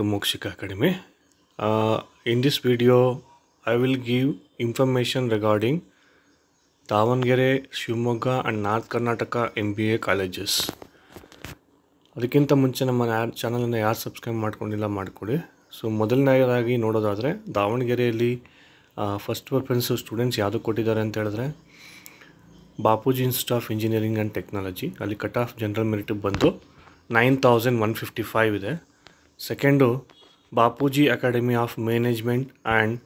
to academy in this video this video, I will give information Davangere Shivamogga and north Karnataka M B A colleges ಅದಕ್ಕಿಂತ ಮುಂಚೆ ನಮ್ಮ ಚಾನಲನ್ನು ಯಾರು subscribe ಮಾಡ್ಕೊಂಡಿಲ್ಲ ಮಾಡಿಕೊಡಿ ಸೊ ಮೊದಲನೇದಾಗಿ ನೋಡೋದಾದರೆ ದಾವಣಗೆರೆಯಲ್ಲಿ ಫಸ್ಟ್ ಪ್ರಿಫರೆನ್ಸು ಸ್ಟೂಡೆಂಟ್ಸ್ ಯಾವುದು ಕೊಟ್ಟಿದ್ದಾರೆ ಅಂತ ಹೇಳಿದ್ರೆ Bapuji institute of engineering and technology ಅಲ್ಲಿ ಕಟ್ ಆಫ್ ಜನರಲ್ ಮೆರಿಟ್ ಬಂದು nine thousand one fifty five ಇದೆ second Bapuji academy of management and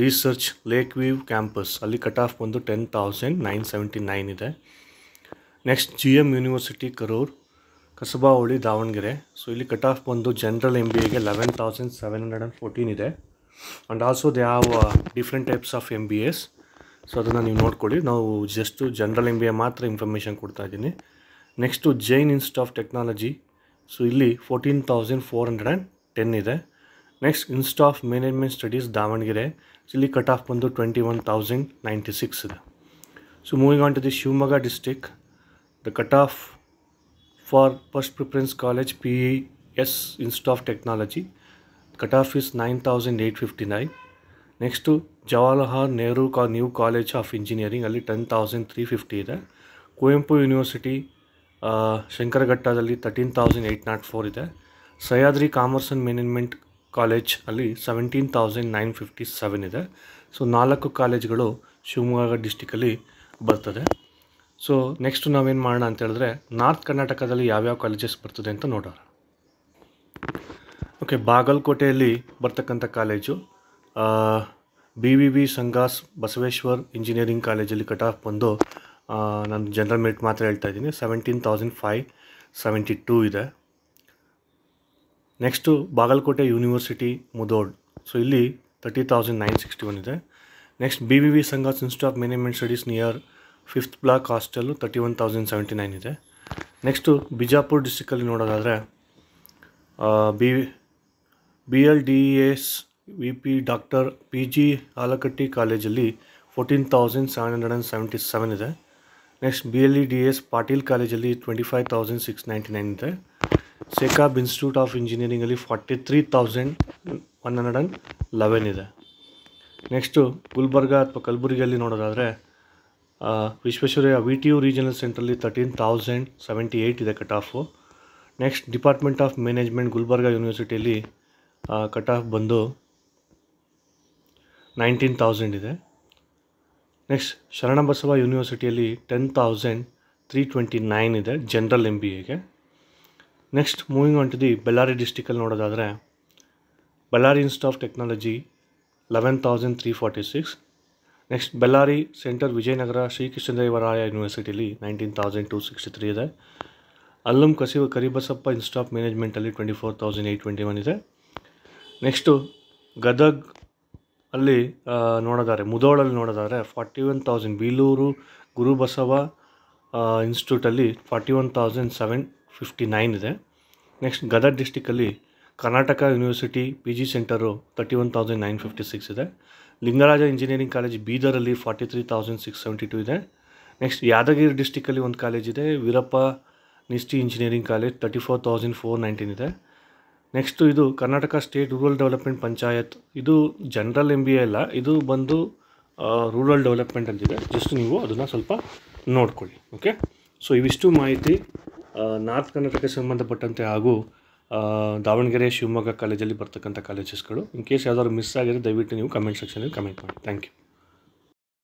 research lake view campus ಅಲ್ಲಿ ಕಟ್ ಆಫ್ ಬಂದು ten thousand nine seventy nine ಇದೆ next G M university Karur Kasaba Davangere so ಇಲ್ಲಿ cut off ಬಂದು general M B ಎಗೆ eleven thousand seven hundred and fourteen ಇದೆ and also they have different types of M B S so ಅದನ್ನು ನೀವು ನೋಡ್ಕೊಳ್ಳಿ ನಾವು just general M B A ಮಾತ್ರ information ಕೊಡ್ತಾ ಇದ್ದೀನಿ next Jain institute of technology so ಇಲ್ಲಿ fourteen thousand four hundred and ten ಇದೆ next institute of management studies Davangere ಇಲ್ಲಿ ಕಟ್ ಆಫ್ ಬಂದು twenty one thousand ninety six ಇದೆ so moving on to the Shivamogga district the cut off for first preference college P E S institute of technology cut off is nine thousand eight fifty nine next Jawaharlal Nehru ಕಾ new college of engineering ಅಲ್ಲಿ ten thousand three fifty ಇದೆ Kuvempu university ಶಂಕರಘಟ್ಟದಲ್ಲಿ thirteen thousand eight nought four ಇದೆ Sahyadri commerce and management college ಅಲ್ಲಿ seventeen thousand nine fifty seven ಇದೆ so ನಾಲ್ಕು ಕಾಲೇಜ್ಗಳು ಶಿವಮೊಗ್ಗ ಡಿಸ್ಟಿಕಲ್ಲಿ ಬರ್ತದೆ ಸೊ ನೆಕ್ಸ್ಟ್ ನಾವೇನು ಮಾಡೋಣ ಅಂತ ಹೇಳಿದ್ರೆ ನಾರ್ತ್ ಕರ್ನಾಟಕದಲ್ಲಿ ಯಾವ್ಯಾವ ಕಾಲೇಜಸ್ ಬರ್ತದೆ ಅಂತ ನೋಡೋಣ ಓಕೆ ಬಾಗಲಕೋಟೆಯಲ್ಲಿ ಬರ್ತಕ್ಕಂಥ college B V V Sangha's Basaveshwar engineering ಕಾಲೇಜಲ್ಲಿ ಕಟ್ ಆಫ್ ಬಂದು ನಾನು ಜನರಲ್ ಮೆರಿಟ್ ಮಾತ್ರ ಹೇಳ್ತಾ ಇದ್ದೀನಿ seventeen thousand five seventy two ಇದೆ next Bagalkote university Mudhol so ಇಲ್ಲಿ thirty thousand nine sixty one ಇದೆ next B V V Sangha institute of management studies near fifth block hostel thirty one thousand seventy nine ಇದೆ next Bijapur ಡಿಸ್ಟಿಕಲ್ಲಿ ನೋಡೋದಾದರೆ B B L D S V P doctor P G Halakatti ಕಾಲೇಜಲ್ಲಿ fourteen thousand seven hundred and seventy seven ಇದೆ next B L E D S Patil ಕಾಲೇಜಲ್ಲಿ twenty five thousand six ninety nine ಇದೆ SECAB institute of ಇಂಜಿನಿಯರಿಂಗಲ್ಲಿ forty three thousand one hundred and eleven ಇದೆ next Gulbarga ಅಥವಾ ಕಲಬುರಗಿಯಲ್ಲಿ ನೋಡೋದಾದರೆ Visvesvaraya V T U regional ಸೆಂಟ್ರಲ್ಲಿ thirteen thousand seventy eight ಇದೆ cut off next department of management Gulbarga ಯೂನಿವರ್ಸಿಟಿಯಲ್ಲಿ cut off ಬಂದು ನೈನ್ಟೀನ್ ತೌಸಂಡ್ ಇದೆ ನೆಕ್ಸ್ಟ್ ಶರಣಬಸವ ಯೂನಿವರ್ಸಿಟಿಯಲ್ಲಿ ten thousand three twenty nine ಇದೆ ಜನರಲ್ ಎಮ್ ಬಿ ಎಗೆ next moving on to the Ballari ಡಿಸ್ಟಿಕಲ್ಲಿ ನೋಡೋದಾದರೆ Ballari institute of technology eleven thousand three forty six next Ballari centre Vijayanagara Srikrishnadevaraya Krishnadevaraya ಯೂನಿವರ್ಸಿಟಿಲಿ nineteen thousand two sixty three ಇದೆ ಅಲ್ಲಂ ಕಸಿವ Karibasappa institute of ಮ್ಯಾನೇಜ್ಮೆಂಟಲ್ಲಿ twenty four thousand eight twenty one ಇದೆ next Gadag ಅಲ್ಲಿ ನೋಡೋದಾದ್ರೆ ಮುದೋಳಲ್ಲಿ ನೋಡೋದಾದ್ರೆ forty one thousand Bilur Gurubasava ಇನ್ಸ್ಟಿಟ್ಯೂಟಲ್ಲಿ forty one thousand seven fifty nine ಇದೆ ನೆಕ್ಸ್ಟ್ ಗದಗ ಡಿಸ್ಟಿಕಲ್ಲಿ Karnataka university P G centre thirty one thousand nine fifty six ಇದೆ ಲಿಂಗರಾಜ ಇಂಜಿನಿಯರಿಂಗ್ ಕಾಲೇಜ್ ಬೀದರಲ್ಲಿ forty three thousand six seventy two ಇದೆ ನೆಕ್ಸ್ಟ್ ಯಾದಗಿರಿ ಡಿಸ್ಟಿಕಲ್ಲಿ ಒಂದು ಕಾಲೇಜ್ ಇದೆ Veerappa Nisty engineering college thirty four thousand four nineteen ಇದೆ next ಇದು Karnataka state rural development panchayat ಇದು general M B A ಅಲ್ಲ ಇದು ಬಂದು ರೂರಲ್ ಡೆವಲಪ್ಮೆಂಟ್ ಅಂತಿದೆ ಜಸ್ಟ್ ನೀವು ಅದನ್ನು ಸ್ವಲ್ಪ ನೋಡ್ಕೊಳ್ಳಿ ಓಕೆ ಸೊ ಇವಿಷ್ಟು ಮಾಹಿತಿ ನಾರ್ತ್ ಕರ್ನಾಟಕಕ್ಕೆ ಸಂಬಂಧಪಟ್ಟಂತೆ ಹಾಗೂ ದಾವಣಗೆರೆ ಶಿವಮೊಗ್ಗ ಕಾಲೇಜಲ್ಲಿ ಬರ್ತಕ್ಕಂಥ ಕಾಲೇಜಸ್ಗಳು ಇನ್ ಕೇಸ್ ಯಾವ್ದಾದ್ರು ಮಿಸ್ ಆಗಿದೆ ದಯವಿಟ್ಟು ನೀವು ಕಮೆಂಟ್ ಸೆಕ್ಷನಲ್ಲಿ ಕಮೆಂಟ್ ಮಾಡಿ ಥ್ಯಾಂಕ್ ಯು